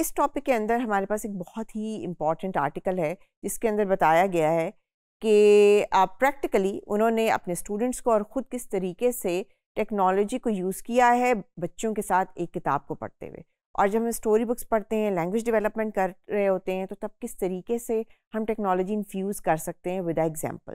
इस टॉपिक के अंदर हमारे पास एक बहुत ही इम्पॉर्टेंट आर्टिकल है जिसके अंदर बताया गया है कि आप प्रैक्टिकली उन्होंने अपने स्टूडेंट्स को और ख़ुद किस तरीके से टेक्नोलॉजी को यूज़ किया है बच्चों के साथ एक किताब को पढ़ते हुए और जब हम स्टोरी बुक्स पढ़ते हैं लैंग्वेज डेवलपमेंट कर रहे होते हैं तो तब किस तरीके से हम टेक्नोलॉजी इन्फ्यूज़ कर सकते हैं विद एग्जाम्पल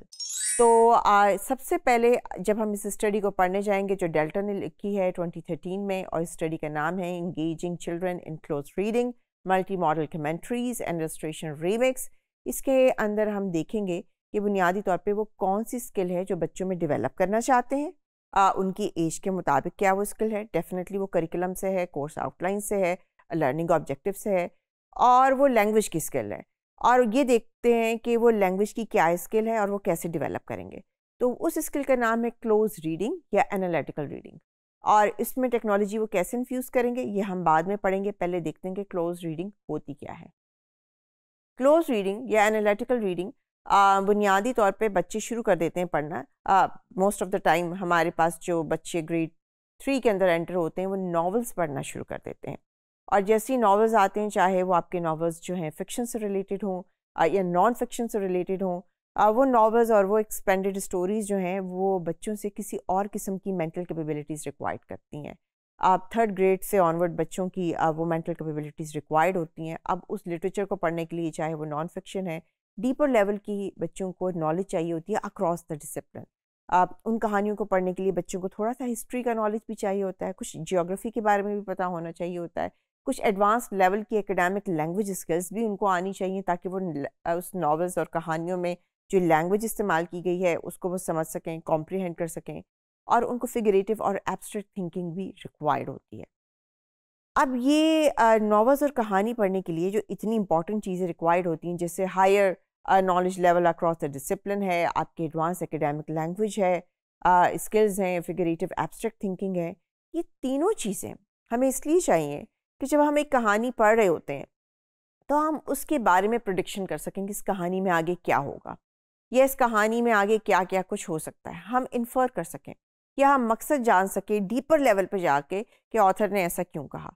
तो आ, सबसे पहले जब हम इस स्टडी को पढ़ने जाएंगे जो डेल्टा ने लिखी है 2013 में और इस स्टडी का नाम है engaging children in close reading multi modal commentaries and registration इसके अंदर हम देखेंगे कि बुनियादी तौर पे वो कौन सी स्किल है जो बच्चों में डेवलप करना चाहते हैं आ, उनकी एज के मुताबिक क्या वो स्किल है डेफिनेटली वो करिकुलम से है कोर्स आउटलाइन से है लर्निंग ऑब्जेक्टिव से है और वो लैंग्वेज की स्किल है और ये देखते हैं कि वो लैंग्वेज की क्या स्किल है और वो कैसे डिवेलप करेंगे तो उस स्किल का नाम है क्लोज रीडिंग या एनालिटिकल रीडिंग और इसमें टेक्नोलॉजी वो कैसे इन्फ्यूज़ करेंगे ये हम बाद में पढ़ेंगे पहले देखते हैं कि क्लोज रीडिंग होती क्या है क्लोज रीडिंग या एनालिटिकल रीडिंग बुनियादी तौर पे बच्चे शुरू कर देते हैं पढ़ना मोस्ट ऑफ़ द टाइम हमारे पास जो बच्चे ग्रेड थ्री के अंदर एंटर होते हैं वो नावल्स पढ़ना शुरू कर देते हैं और जैसे ही नावल्स आते हैं चाहे वो आपके नावल्स जो हैं फ़िक्शन से रिलेटेड हों या नॉन फिक्शन से रिलेटेड हों वो नावल्स और वो एक्सपेंडेड स्टोरीज़ जो हैं वो बच्चों से किसी और किस्म की मेंटल कैपेबिलिटीज़ रिक्वायर्ड करती हैं आप थर्ड ग्रेड से ऑनवर्ड बच्चों की वो मेंटल कैपेबिलिटीज़ रिक्वायर्ड होती हैं अब उस लिटरेचर को पढ़ने के लिए चाहे वो नॉन फिक्शन है डीपर लेवल की बच्चों को नॉलेज चाहिए होती है अक्रॉस द डिसिप्लिन आप उन कहानियों को पढ़ने के लिए बच्चों को थोड़ा सा हिस्ट्री का नॉलेज भी चाहिए होता है कुछ जियोग्राफी के बारे में भी पता होना चाहिए होता है कुछ एडवांस लेवल की एकेडमिक लैंग्वेज स्किल्स भी उनको आनी चाहिए ताकि वो उस नावल्स और कहानियों में जो लैंग्वेज इस्तेमाल की गई है उसको वो समझ सकें कॉम्प्रीहेंड कर सकें और उनको फिगरेटिव और एब्स्ट्रैक्ट थिंकिंग भी रिक्वायर्ड होती है अब ये नावल्स और कहानी पढ़ने के लिए जो इतनी इंपॉर्टेंट चीज़ें रिक्वायर्ड होती हैं जैसे higher knowledge level across the discipline है आपके एडवांस एकेडमिक लैंग्वेज है स्किल्स हैं फिगरेटिव एब्स्ट्रैक्ट थिंकिंग है ये तीनों चीज़ें हमें इसलिए चाहिए कि जब हम एक कहानी पढ़ रहे होते हैं तो हम उसके बारे में प्रोडिक्शन कर सकें कि इस कहानी में आगे क्या होगा या इस कहानी में आगे क्या क्या कुछ हो सकता है हम इन्फर कर सकें या हम मकसद जान सकें डीपर लेवल पर जाके कि ऑथर ने ऐसा क्यों कहा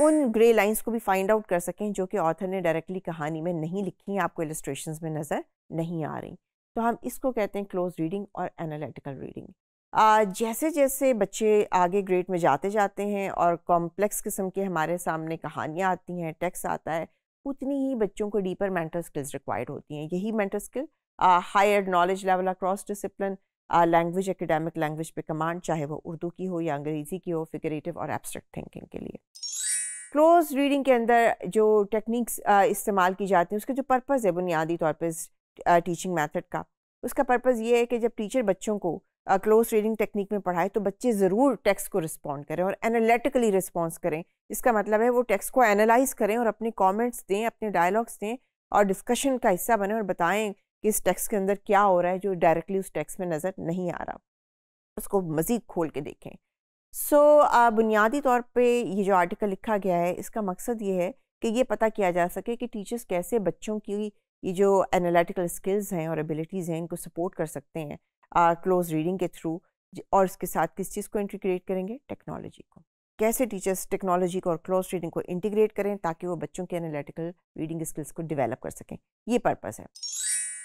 उन ग्रे लाइंस को भी फाइंड आउट कर सकें जो कि ऑथर ने डायरेक्टली कहानी में नहीं लिखी आपको इलस्ट्रेशन में नज़र नहीं आ रही तो हम इसको कहते हैं क्लोज रीडिंग और एनालिटिकल रीडिंग आ, जैसे जैसे बच्चे आगे ग्रेड में जाते जाते हैं और कॉम्प्लेक्स किस्म के हमारे सामने कहानियाँ आती हैं टेक्स्ट आता है उतनी ही बच्चों को डीपर मेंटल स्किल्स रिक्वायर्ड होती हैं यही mental skill higher knowledge level across discipline language academic language पे कमांड चाहे वो उर्दू की हो या अंग्रेज़ी की हो फिगरेटिव और एब्स्ट्रैक्ट थिंकिंग के लिए क्लोज रीडिंग के अंदर जो टेक्निक्स इस्तेमाल की जाती हैं उसके जो पर्पज़ है बुनियादी तौर पर टीचिंग मैथड का उसका पर्पज़ ये है कि जब टीचर बच्चों को क्लोज रीडिंग टेक्निक में पढ़ाए तो बच्चे ज़रूर टेक्स्ट को रिस्पॉन्ड करें और एनालिटिकली रिस्पॉन्स करें इसका मतलब है वो टेक्स्ट को एनालाइज करें और अपने कमेंट्स दें अपने डायलॉग्स दें और डिस्कशन का हिस्सा बने और बताएं कि इस टेक्स्ट के अंदर क्या हो रहा है जो डायरेक्टली उस टेक्स्ट में नज़र नहीं आ रहा उसको मज़ीद खोल के देखें सो so, बुनियादी तौर पे ये जो आर्टिकल लिखा गया है इसका मकसद ये है कि ये पता किया जा सके कि टीचर्स कैसे बच्चों की ये जो एनालिटिकल स्किल्स हैं और एबिलिटीज़ हैं इनको सपोर्ट कर सकते हैं क्लोज रीडिंग के थ्रू और इसके साथ किस चीज़ को इंटीग्रेट करेंगे टेक्नोलॉजी को कैसे टीचर्स टेक्नोलॉजी को और क्लोज रीडिंग को इंटीग्रेट करें ताकि वो बच्चों के एनालिटिकल रीडिंग स्किल्स को डेवलप कर सकें ये पर्पज़ है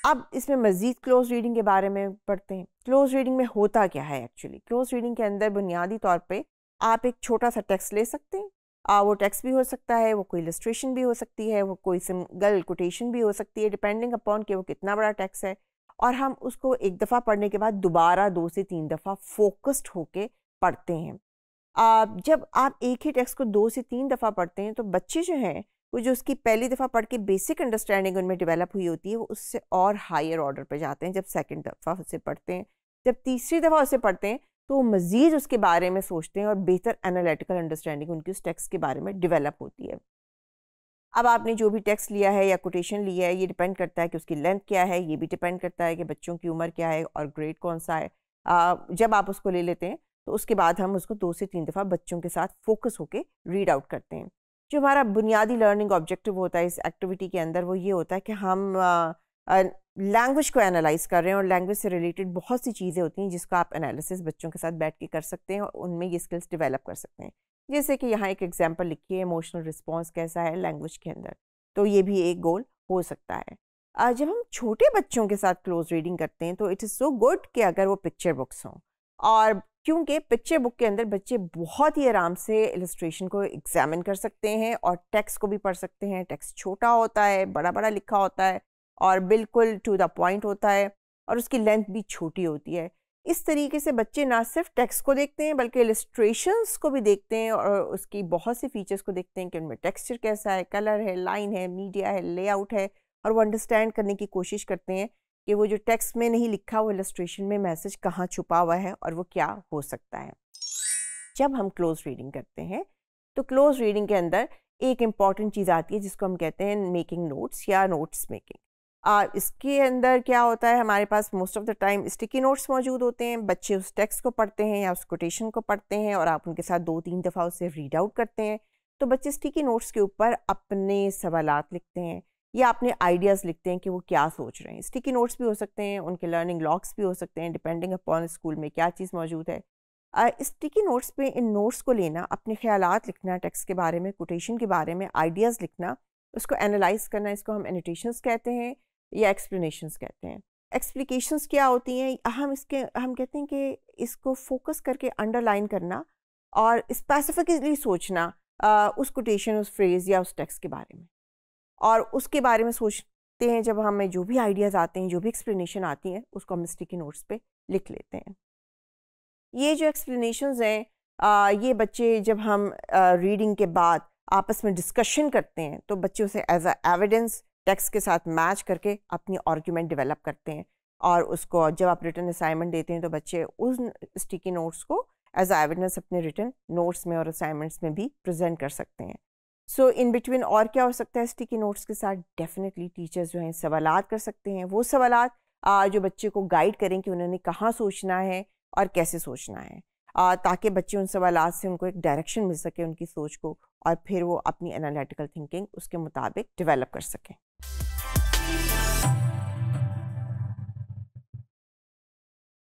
अब इसमें मज़ीद क्लोज रीडिंग के बारे में पढ़ते हैं क्लोज रीडिंग में होता क्या है एक्चुअली क्लोज रीडिंग के अंदर बुनियादी तौर पे आप एक छोटा सा टेक्स्ट ले सकते हैं आ, वो टेक्स्ट भी हो सकता है वो कोई इलस्ट्रेशन भी हो सकती है वो कोई सिंगल कोटेशन भी हो सकती है डिपेंडिंग अपॉन कि वो कितना बड़ा टैक्स है और हम उसको एक दफ़ा पढ़ने के बाद दोबारा दो से तीन दफ़ा फोकस्ड होके पढ़ते हैं आ, जब आप एक ही टेक्स्ट को दो से तीन दफ़ा पढ़ते हैं तो बच्चे जो हैं वो जो उसकी पहली दफ़ा पढ़ के बेसिक अंडरस्टैंडिंग उनमें डेवलप हुई होती है वो उससे और हायर ऑर्डर पर जाते हैं जब सेकेंड दफ़ा उसे पढ़ते हैं जब तीसरी दफ़ा उसे पढ़ते हैं तो वो मज़ीद उसके बारे में सोचते हैं और बेहतर एनालिटिकल अंडरस्टैंडिंग उनकी उस टेक्स्ट के बारे में डेवलप होती है अब आपने जो भी टेक्स्ट लिया है या कोटेशन लिया है ये डिपेंड करता है कि उसकी लेंथ क्या है ये भी डिपेंड करता है कि बच्चों की उम्र क्या है और ग्रेड कौन सा है आ, जब आप उसको ले लेते हैं तो उसके बाद हम उसको दो से तीन दफ़ा बच्चों के साथ फोकस होकर रीड आउट करते हैं जो हमारा बुनियादी लर्निंग ऑब्जेक्टिव होता है इस एक्टिविटी के अंदर वो ये होता है कि हम लैंग्वेज को एनालाइज कर रहे हैं और लैंग्वेज से रिलेटेड बहुत सी चीज़ें होती हैं जिसका आप एनालिसिस बच्चों के साथ बैठ के कर सकते हैं और उनमें ये स्किल्स डेवलप कर सकते हैं जैसे कि यहाँ एक एग्जाम्पल लिखी है इमोशनल रिस्पॉन्स कैसा है लैंग्वेज के अंदर तो ये भी एक गोल हो सकता है जब हम छोटे बच्चों के साथ क्लोज रीडिंग करते हैं तो इट इज़ सो गुड कि अगर वो पिक्चर बुक्स हों और क्योंकि पिक्चर बुक के अंदर बच्चे बहुत ही आराम से इलस्ट्रेशन को एग्जामिन कर सकते हैं और टेक्स्ट को भी पढ़ सकते हैं टेक्स्ट छोटा होता है बड़ा बड़ा लिखा होता है और बिल्कुल टू द पॉइंट होता है और उसकी लेंथ भी छोटी होती है इस तरीके से बच्चे ना सिर्फ टेक्स्ट को देखते हैं बल्कि इलस्ट्रेशंस को भी देखते हैं और उसकी बहुत से फीचर्स को देखते हैं कि उनमें टेक्सचर कैसा है कलर है लाइन है मीडिया है लेआउट है और वो अंडरस्टैंड करने की कोशिश करते हैं कि वो जो टेक्स्ट में नहीं लिखा वो इलस्ट्रेशन में मैसेज कहाँ छुपा हुआ है और वो क्या हो सकता है जब हम क्लोज रीडिंग करते हैं तो क्लोज रीडिंग के अंदर एक इम्पॉर्टेंट चीज़ आती है जिसको हम कहते हैं मेकिंग नोट्स या नोट्स मेकिंग इसके अंदर क्या होता है हमारे पास most of the time sticky notes मौजूद होते हैं बच्चे उस टेक्स्ट को पढ़ते हैं या उस कोटेशन को पढ़ते हैं और आप उनके साथ दो तीन दफ़ा उसे रीड आउट करते हैं तो बच्चे स्टिकी नोट्स के ऊपर अपने सवाल लिखते हैं या अपने आइडियाज़ लिखते हैं कि वो क्या सोच रहे हैं स्टिकी नोट्स भी हो सकते हैं उनके लर्निंग लॉक्स भी हो सकते हैं डिपेंडिंग अपॉन स्कूल में क्या चीज़ मौजूद है स्टिकी नोट्स पे इन नोट्स को लेना अपने ख्याल लिखना टेक्स्ट के बारे में कोटेशन के बारे में आइडियाज़ लिखना उसको एनालाइज करना इसको हम एनोटेशंस कहते हैं या एक्सप्लेनेशंस कहते हैं एक्सप्लिकेशंस क्या होती हैं हम इसके हम कहते हैं कि इसको फोकस करके अंडरलाइन करना और स्पेसिफिकली सोचना उस कोटेशन उस फ्रेज़ या उस टेक्स्ट के बारे में और उसके बारे में सोचते हैं जब हमें जो भी आइडियाज़ आते हैं जो भी एक्सप्लेनेशन आती हैं उसको हम स्टिकी नोट्स पे लिख लेते हैं ये जो एक्सप्लेनेशन हैं आ, ये बच्चे जब हम आ, रीडिंग के बाद आपस में डिस्कशन करते हैं तो बच्चे उसे एज अ एविडेंस टेक्स्ट के साथ मैच करके अपनी आर्ग्यूमेंट डेवलप करते हैं और उसको जब आप रिटर्न असाइनमेंट देते हैं तो बच्चे उस स्टिकी नोट्स को एज एविडेंस अपने रिटर्न नोट्स में और असाइनमेंट्स में भी प्रेजेंट कर सकते हैं सो इन बिटवीन और क्या हो सकता है स्टिकी नोट्स के साथ डेफिनेटली टीचर्स जो हैं सवाल कर सकते हैं वो सवाल जो बच्चे को गाइड करें कि उन्होंने कहाँ सोचना है और कैसे सोचना है ताकि बच्चे उन सवाल से उनको एक डायरेक्शन मिल सके उनकी सोच को और फिर वो अपनी एनालिटिकल थिंकिंग उसके मुताबिक डेवलप कर सकें